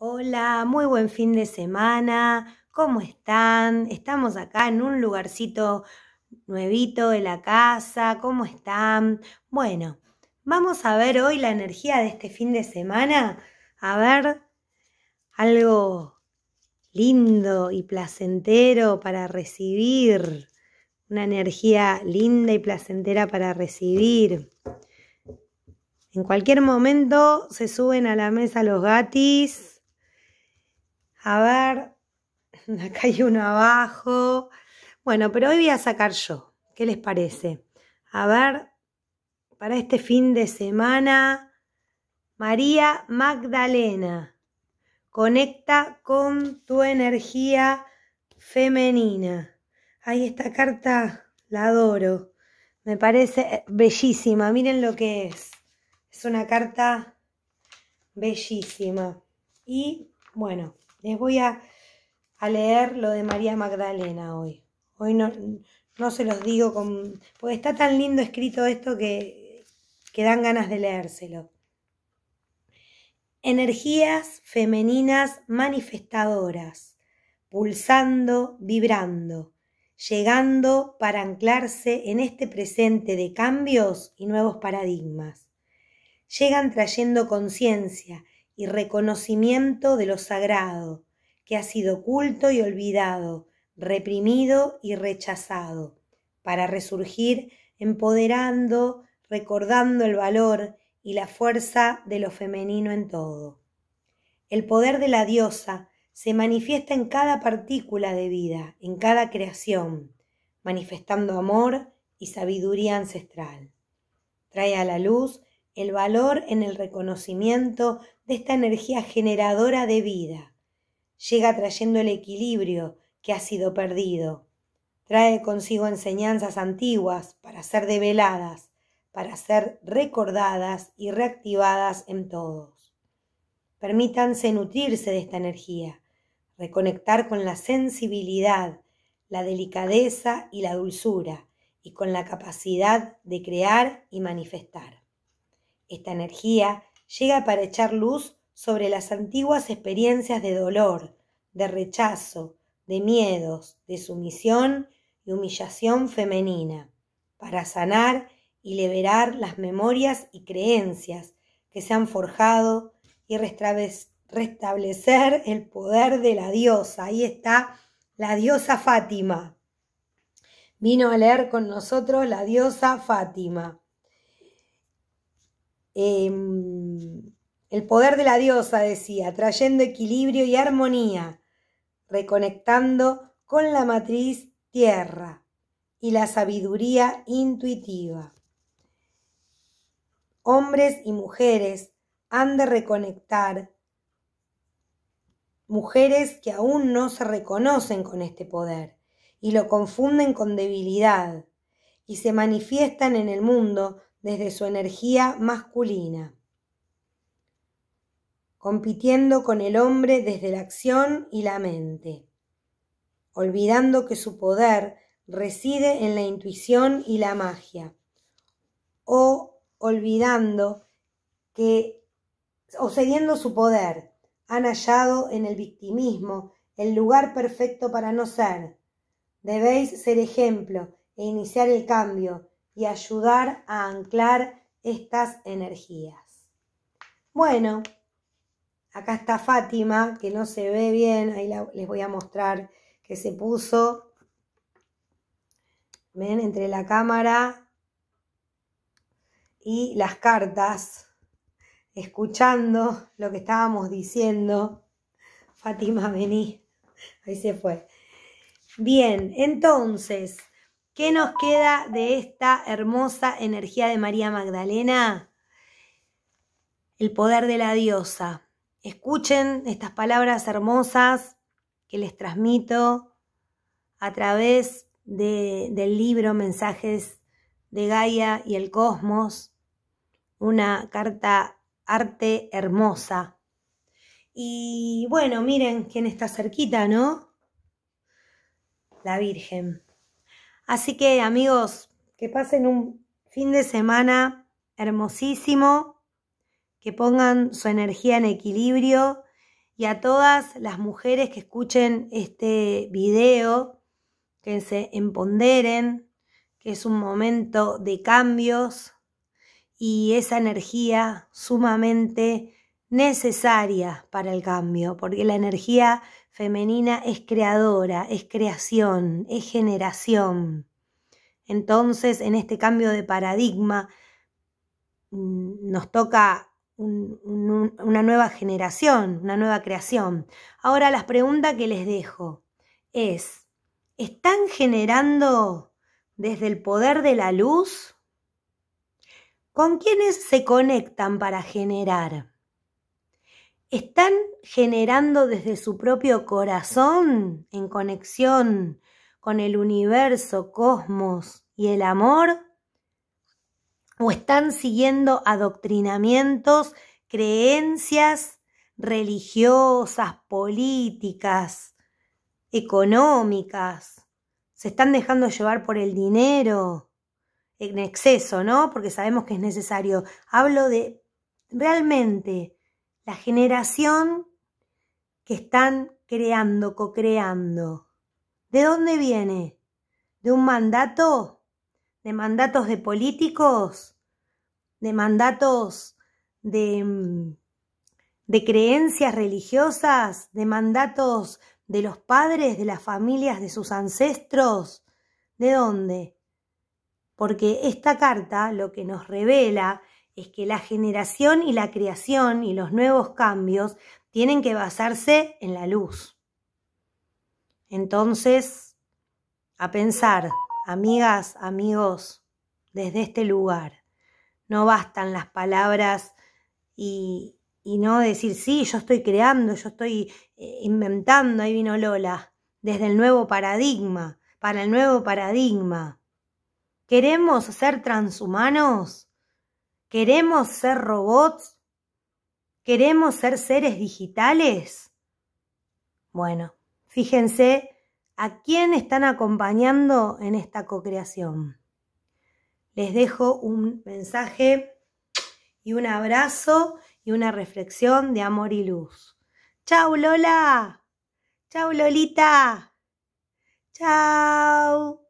Hola, muy buen fin de semana. ¿Cómo están? Estamos acá en un lugarcito nuevito de la casa. ¿Cómo están? Bueno, vamos a ver hoy la energía de este fin de semana. A ver, algo lindo y placentero para recibir. Una energía linda y placentera para recibir. En cualquier momento se suben a la mesa los gatis a ver, acá hay uno abajo. Bueno, pero hoy voy a sacar yo. ¿Qué les parece? A ver, para este fin de semana, María Magdalena, conecta con tu energía femenina. Ahí esta carta la adoro. Me parece eh, bellísima. Miren lo que es. Es una carta bellísima. Y bueno, les voy a, leer lo de María Magdalena hoy. Hoy no, se los digo con... Porque está tan lindo escrito esto que, que dan ganas de leérselo. Energías femeninas manifestadoras, pulsando, vibrando, llegando para anclarse en este presente de cambios y nuevos paradigmas. Llegan trayendo conciencia y reconocimiento de lo sagrado, que ha sido oculto y olvidado, reprimido y rechazado, para resurgir empoderando, recordando el valor y la fuerza de lo femenino en todo. El poder de la diosa se manifiesta en cada partícula de vida, en cada creación, manifestando amor y sabiduría ancestral. Trae a la luz el valor en el reconocimiento de esta energía generadora de vida. Llega trayendo el equilibrio que ha sido perdido. Trae consigo enseñanzas antiguas para ser develadas, para ser recordadas y reactivadas en todos. Permítanse nutrirse de esta energía, reconectar con la sensibilidad, la delicadeza y la dulzura, y con la capacidad de crear y manifestar. Esta energía llega para echar luz sobre las antiguas experiencias de dolor, de rechazo, de miedos, de sumisión y humillación femenina, para sanar y liberar las memorias y creencias que se han forjado y restablecer el poder de la diosa. Ahí está la diosa Fátima. Vino a leer con nosotros la diosa Fátima. Em, el poder de la diosa, decía, trayendo equilibrio y armonía, reconectando con la matriz tierra y la sabiduría intuitiva. Hombres y mujeres han de reconectar, mujeres que aún no se reconocen con este poder y lo confunden con debilidad y se manifiestan en el mundo desde su energía masculina, compitiendo con el hombre desde la acción y la mente, olvidando que su poder reside en la intuición y la magia, o olvidando que, o cediendo su poder, han hallado en el victimismo el lugar perfecto para no ser. Debéis ser ejemplo e iniciar el cambio y ayudar a anclar estas energías. Bueno, acá está Fátima, que no se ve bien, ahí les voy a mostrar que se puso, ven, entre la cámara y las cartas, escuchando lo que estábamos diciendo. Fátima, vení, ahí se fue. Bien, entonces, ¿Qué nos queda de esta hermosa energía de María Magdalena? El poder de la diosa. Escuchen estas palabras hermosas que les transmito a través del libro Mensajes de Gaia y el Cosmos, una carta arte hermosa. Y bueno, miren quién está cerquita, ¿no? La Virgen. Así que amigos, que pasen un fin de semana hermosísimo, que pongan su energía en equilibrio y a todas las mujeres que escuchen este video, que se empoderen, que es un momento de cambios y esa energía sumamente necesaria para el cambio, porque la energía femenina es creadora, es creación, es generación. Entonces, en este cambio de paradigma, mm, nos toca una nueva generación, una nueva creación. Ahora, las preguntas que les dejo es, ¿están generando desde el poder de la luz? ¿Con quiénes se conectan para generar? están generando desde su propio corazón, en conexión con el universo, cosmos y el amor, o están siguiendo adoctrinamientos, creencias religiosas, políticas, económicas, se están dejando llevar por el dinero en exceso, ¿no? Porque sabemos que es necesario. Hablo de realmente la generación que están creando, cocreando. ¿De dónde viene? ¿De un mandato? ¿De mandatos de políticos? ¿De mandatos de, mm, de creencias religiosas? ¿De mandatos de los padres, de las familias, de sus ancestros? ¿De dónde? Porque esta carta lo que nos revela es que la generación y la creación y los nuevos cambios tienen que basarse en la luz. Entonces, a pensar, amigas, amigos, desde este lugar, no bastan las palabras y, y no decir, sí, yo estoy creando, yo estoy eh, inventando, ahí vino Lola, desde el nuevo paradigma, para el nuevo paradigma. ¿Queremos ser transhumanos? ¿Queremos ser robots? ¿Queremos ser seres digitales? Bueno, fíjense a quién están acompañando en esta cocreación. Les dejo un mensaje y un abrazo y una reflexión de amor y luz. ¡Chao Lola! ¡Chao Lolita! ¡Chao!